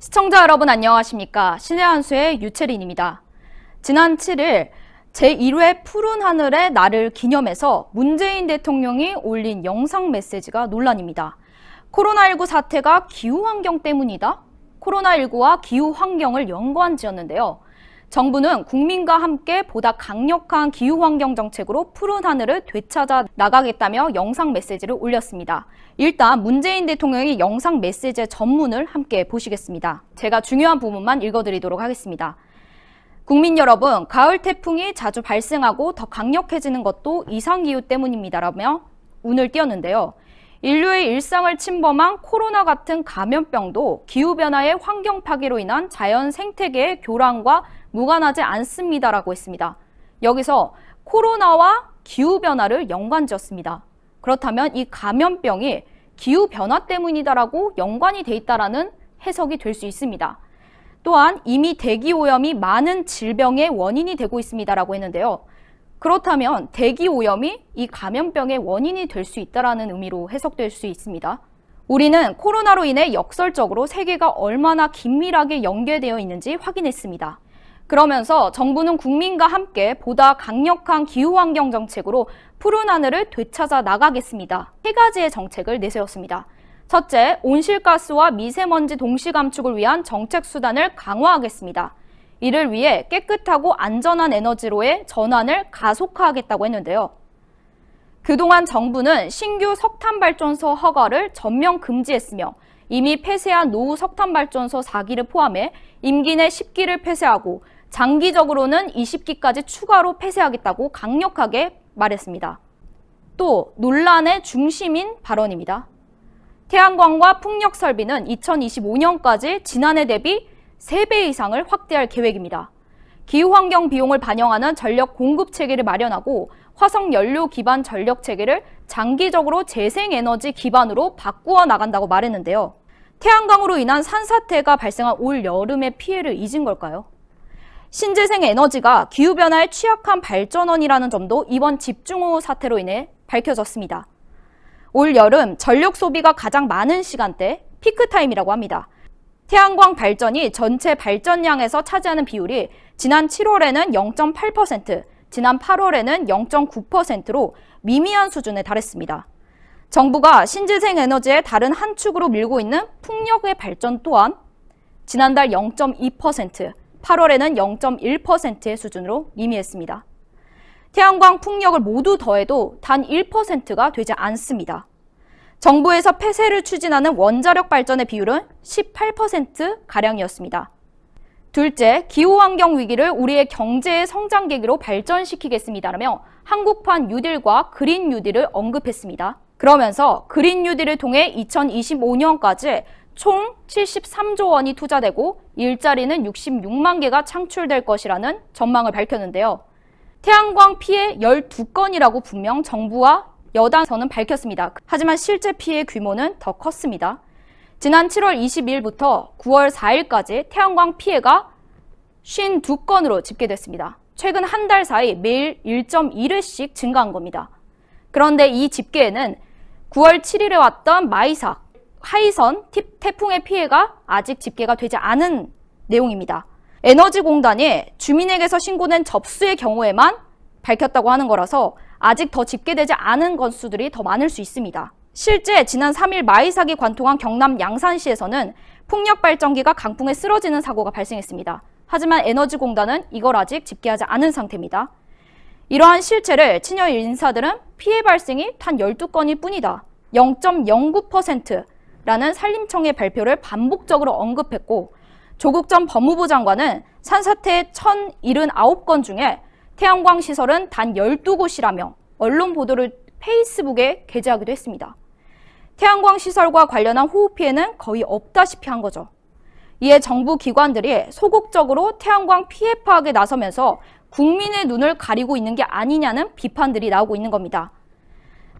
시청자 여러분 안녕하십니까. 신의 한수의 유채린입니다. 지난 7일 제1회 푸른 하늘의 날을 기념해서 문재인 대통령이 올린 영상 메시지가 논란입니다. 코로나19 사태가 기후 환경 때문이다? 코로나19와 기후 환경을 연관 지었는데요. 정부는 국민과 함께 보다 강력한 기후환경 정책으로 푸른 하늘을 되찾아 나가겠다며 영상 메시지를 올렸습니다. 일단 문재인 대통령의 영상 메시지의 전문을 함께 보시겠습니다. 제가 중요한 부분만 읽어드리도록 하겠습니다. 국민 여러분, 가을 태풍이 자주 발생하고 더 강력해지는 것도 이상기후 때문입니다라며 운을 띄었는데요. 인류의 일상을 침범한 코로나 같은 감염병도 기후변화의 환경 파괴로 인한 자연 생태계의 교란과 무관하지 않습니다라고 했습니다. 여기서 코로나와 기후변화를 연관지었습니다. 그렇다면 이 감염병이 기후변화 때문이다라고 연관이 돼 있다라는 해석이 될 수 있습니다. 또한 이미 대기오염이 많은 질병의 원인이 되고 있습니다라고 했는데요. 그렇다면 대기오염이 이 감염병의 원인이 될 수 있다라는 의미로 해석될 수 있습니다. 우리는 코로나로 인해 역설적으로 세계가 얼마나 긴밀하게 연계되어 있는지 확인했습니다. 그러면서 정부는 국민과 함께 보다 강력한 기후환경 정책으로 푸른 하늘을 되찾아 나가겠습니다. 세 가지의 정책을 내세웠습니다. 첫째, 온실가스와 미세먼지 동시 감축을 위한 정책 수단을 강화하겠습니다. 이를 위해 깨끗하고 안전한 에너지로의 전환을 가속화하겠다고 했는데요. 그동안 정부는 신규 석탄발전소 허가를 전면 금지했으며 이미 폐쇄한 노후 석탄발전소 4기를 포함해 임기 내 10기를 폐쇄하고 장기적으로는 20기까지 추가로 폐쇄하겠다고 강력하게 말했습니다. 또 논란의 중심인 발언입니다. 태양광과 풍력 설비는 2025년까지 지난해 대비 3배 이상을 확대할 계획입니다. 기후환경 비용을 반영하는 전력 공급 체계를 마련하고 화석 연료 기반 전력 체계를 장기적으로 재생에너지 기반으로 바꾸어 나간다고 말했는데요. 태양광으로 인한 산사태가 발생한 올 여름의 피해를 잊은 걸까요? 신재생 에너지가 기후변화에 취약한 발전원이라는 점도 이번 집중호우 사태로 인해 밝혀졌습니다. 올 여름 전력 소비가 가장 많은 시간대 피크타임이라고 합니다. 태양광 발전이 전체 발전량에서 차지하는 비율이 지난 7월에는 0.8%, 지난 8월에는 0.9%로 미미한 수준에 달했습니다. 정부가 신재생 에너지의 다른 한 축으로 밀고 있는 풍력의 발전 또한 지난달 0.2%, 8월에는 0.1%의 수준으로 미미했습니다. 태양광 풍력을 모두 더해도 단 1%가 되지 않습니다. 정부에서 폐쇄를 추진하는 원자력 발전의 비율은 18%가량이었습니다. 둘째, 기후환경 위기를 우리의 경제의 성장 계기로 발전시키겠습니다라며 한국판 뉴딜과 그린 뉴딜을 언급했습니다. 그러면서 그린 뉴딜을 통해 2025년까지 총 73조 원이 투자되고 일자리는 66만 개가 창출될 것이라는 전망을 밝혔는데요. 태양광 피해 12건이라고 분명 정부와 여당에서는 밝혔습니다. 하지만 실제 피해 규모는 더 컸습니다. 지난 7월 22일부터 9월 4일까지 태양광 피해가 52건으로 집계됐습니다. 최근 한 달 사이 매일 1.1회씩 증가한 겁니다. 그런데 이 집계에는 9월 7일에 왔던 마이삭, 하이선 태풍의 피해가 아직 집계가 되지 않은 내용입니다. 에너지공단이 주민에게서 신고된 접수의 경우에만 밝혔다고 하는 거라서 아직 더 집계되지 않은 건수들이 더 많을 수 있습니다. 실제 지난 3일 마이삭이 관통한 경남 양산시에서는 풍력발전기가 강풍에 쓰러지는 사고가 발생했습니다. 하지만 에너지공단은 이걸 아직 집계하지 않은 상태입니다. 이러한 실체를 친여 인사들은 피해 발생이 단 12건일 뿐이다. 0.09% 라는 산림청의 발표를 반복적으로 언급했고 조국 전 법무부 장관은 산사태 1079건 중에 태양광 시설은 단 12곳이라며 언론 보도를 페이스북에 게재하기도 했습니다. 태양광 시설과 관련한 호우 피해는 거의 없다시피 한 거죠. 이에 정부 기관들이 소극적으로 태양광 피해 파악에 나서면서 국민의 눈을 가리고 있는 게 아니냐는 비판들이 나오고 있는 겁니다.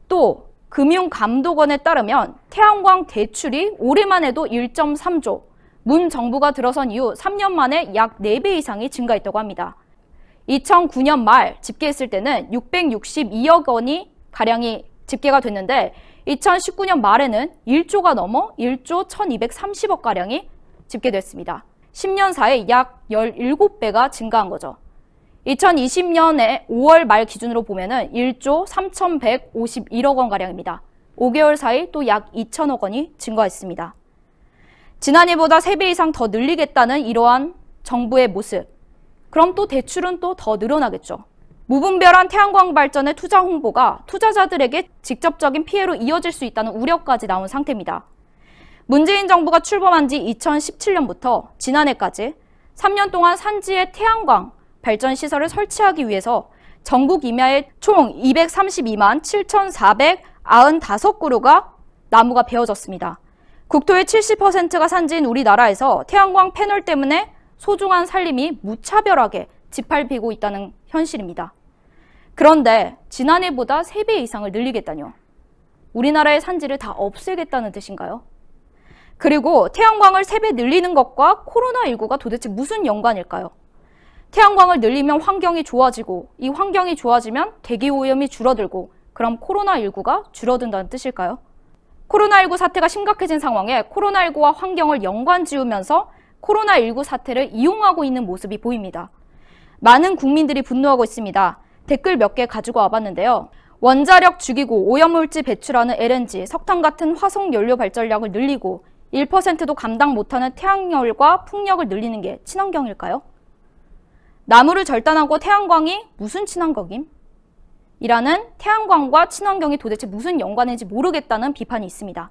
또 금융감독원에 따르면 태양광 대출이 올해만 해도 1.3조, 문 정부가 들어선 이후 3년 만에 약 4배 이상이 증가했다고 합니다. 2009년 말 집계했을 때는 662억 원이 가량이 집계가 됐는데 2019년 말에는 1조가 넘어 1조 1230억 가량이 집계됐습니다. 10년 사이 약 17배가 증가한 거죠. 2020년에 5월 말 기준으로 보면은 1조 3,151억 원가량입니다. 5개월 사이 또 약 2천억 원이 증가했습니다. 지난해보다 3배 이상 더 늘리겠다는 이러한 정부의 모습. 그럼 또 대출은 또 더 늘어나겠죠. 무분별한 태양광 발전의 투자 홍보가 투자자들에게 직접적인 피해로 이어질 수 있다는 우려까지 나온 상태입니다. 문재인 정부가 출범한 지 2017년부터 지난해까지 3년 동안 산지의 태양광 발전 시설을 설치하기 위해서 전국 임야의 총 232만 7,495그루가 나무가 베어졌습니다. 국토의 70%가 산지인 우리나라에서 태양광 패널 때문에 소중한 산림이 무차별하게 짓밟히고 있다는 현실입니다. 그런데 지난해보다 3배 이상을 늘리겠다뇨. 우리나라의 산지를 다 없애겠다는 뜻인가요? 그리고 태양광을 3배 늘리는 것과 코로나19가 도대체 무슨 연관일까요? 태양광을 늘리면 환경이 좋아지고 이 환경이 좋아지면 대기 오염이 줄어들고 그럼 코로나19가 줄어든다는 뜻일까요? 코로나19 사태가 심각해진 상황에 코로나19와 환경을 연관 지우면서 코로나19 사태를 이용하고 있는 모습이 보입니다. 많은 국민들이 분노하고 있습니다. 댓글 몇 개 가지고 와봤는데요. 원자력 죽이고 오염물질 배출하는 LNG, 석탄 같은 화석 연료 발전량을 늘리고 1%도 감당 못하는 태양열과 풍력을 늘리는 게 친환경일까요? 나무를 절단하고 태양광이 무슨 친환경임? 이라는 태양광과 친환경이 도대체 무슨 연관인지 모르겠다는 비판이 있습니다.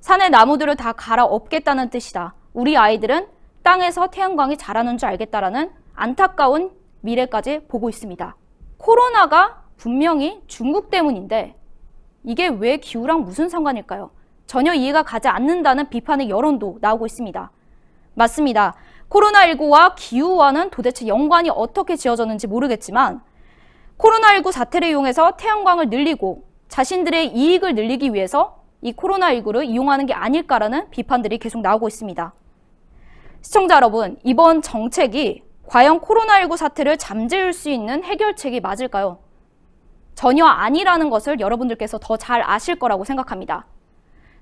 산의 나무들을 다 갈아엎겠다는 뜻이다. 우리 아이들은 땅에서 태양광이 자라는 줄 알겠다라는 안타까운 미래까지 보고 있습니다. 코로나가 분명히 중국 때문인데 이게 왜 기후랑 무슨 상관일까요? 전혀 이해가 가지 않는다는 비판의 여론도 나오고 있습니다. 맞습니다. 코로나19와 기후와는 도대체 연관이 어떻게 지어졌는지 모르겠지만 코로나19 사태를 이용해서 태양광을 늘리고 자신들의 이익을 늘리기 위해서 이 코로나19를 이용하는 게 아닐까라는 비판들이 계속 나오고 있습니다. 시청자 여러분, 이번 정책이 과연 코로나19 사태를 잠재울 수 있는 해결책이 맞을까요? 전혀 아니라는 것을 여러분들께서 더 잘 아실 거라고 생각합니다.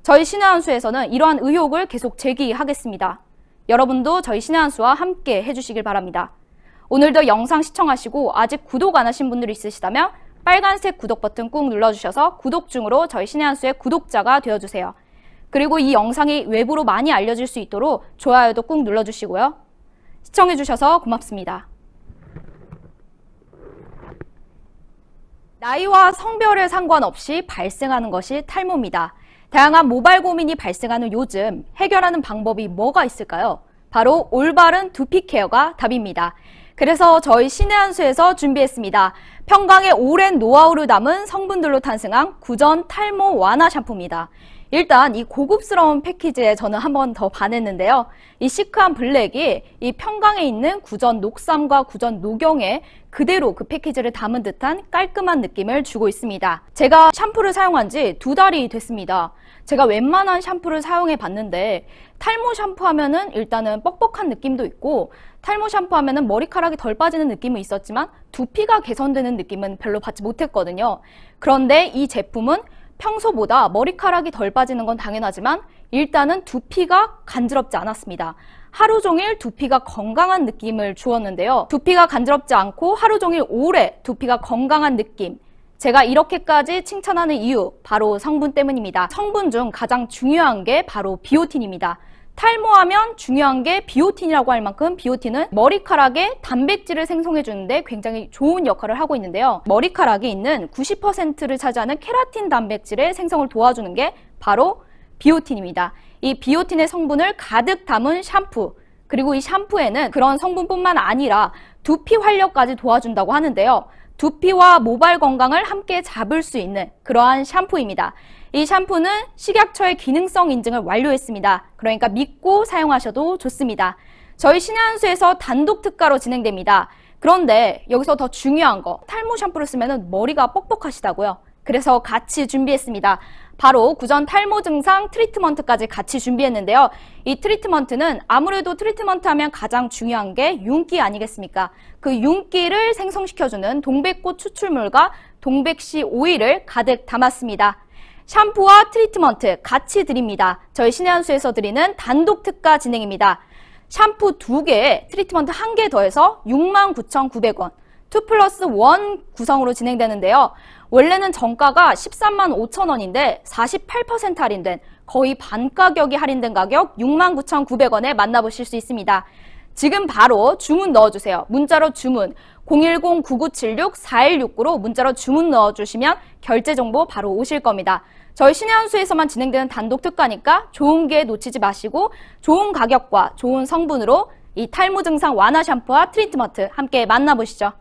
저희 신의 한수에서는 이러한 의혹을 계속 제기하겠습니다. 여러분도 저희 신의 한수와 함께 해주시길 바랍니다. 오늘도 영상 시청하시고 아직 구독 안 하신 분들 있으시다면 빨간색 구독 버튼 꾹 눌러주셔서 구독 중으로 저희 신의 한수의 구독자가 되어주세요. 그리고 이 영상이 외부로 많이 알려질 수 있도록 좋아요도 꾹 눌러주시고요. 시청해주셔서 고맙습니다. 나이와 성별에 상관없이 발생하는 것이 탈모입니다. 다양한 모발 고민이 발생하는 요즘 해결하는 방법이 뭐가 있을까요? 바로 올바른 두피 케어가 답입니다. 그래서 저희 신의 한수에서 준비했습니다. 평강의 오랜 노하우를 담은 성분들로 탄생한 구전 탈모 완화 샴푸입니다. 일단 이 고급스러운 패키지에 저는 한 번 더 반했는데요. 이 시크한 블랙이 이 평강에 있는 구전 녹삼과 구전 녹영에 그대로 그 패키지를 담은 듯한 깔끔한 느낌을 주고 있습니다. 제가 샴푸를 사용한 지 두 달이 됐습니다. 제가 웬만한 샴푸를 사용해 봤는데 탈모 샴푸 하면은 일단은 뻑뻑한 느낌도 있고 탈모 샴푸 하면은 머리카락이 덜 빠지는 느낌은 있었지만 두피가 개선되는 느낌은 별로 받지 못했거든요. 그런데 이 제품은 평소보다 머리카락이 덜 빠지는 건 당연하지만 일단은 두피가 간지럽지 않았습니다. 하루 종일 두피가 건강한 느낌을 주었는데요. 두피가 간지럽지 않고 하루 종일 오래 두피가 건강한 느낌. 제가 이렇게까지 칭찬하는 이유, 바로 성분 때문입니다. 성분 중 가장 중요한 게 바로 비오틴입니다. 탈모하면 중요한 게 비오틴이라고 할 만큼 비오틴은 머리카락에 단백질을 생성해 주는데 굉장히 좋은 역할을 하고 있는데요. 머리카락에 있는 90%를 차지하는 케라틴 단백질의 생성을 도와주는 게 바로 비오틴입니다. 이 비오틴의 성분을 가득 담은 샴푸 그리고 이 샴푸에는 그런 성분뿐만 아니라 두피 활력까지 도와준다고 하는데요. 두피와 모발 건강을 함께 잡을 수 있는 그러한 샴푸입니다. 이 샴푸는 식약처의 기능성 인증을 완료했습니다. 그러니까 믿고 사용하셔도 좋습니다. 저희 신한수에서 단독 특가로 진행됩니다. 그런데 여기서 더 중요한 거 탈모 샴푸를 쓰면 머리가 뻑뻑하시다고요. 그래서 같이 준비했습니다. 바로 구전 탈모 증상 트리트먼트까지 같이 준비했는데요. 이 트리트먼트는 아무래도 트리트먼트 하면 가장 중요한 게 윤기 아니겠습니까? 그 윤기를 생성시켜주는 동백꽃 추출물과 동백씨 오일을 가득 담았습니다. 샴푸와 트리트먼트 같이 드립니다. 저희 신의 한수에서 드리는 단독 특가 진행입니다. 샴푸 두개에 트리트먼트 한 개 더해서 69,900원, 2 플러스 1 구성으로 진행되는데요. 원래는 정가가 1 3 5 0 0 0 원인데 48% 할인된 거의 반 가격이 할인된 가격 69,900원에 만나보실 수 있습니다. 지금 바로 주문 넣어주세요. 문자로 주문 010-9976-4169로 문자로 주문 넣어주시면 결제 정보 바로 오실 겁니다. 저희 신의 한수에서만 진행되는 단독 특가니까 좋은 게 놓치지 마시고 좋은 가격과 좋은 성분으로 이 탈모 증상 완화 샴푸와 트리트먼트 함께 만나보시죠.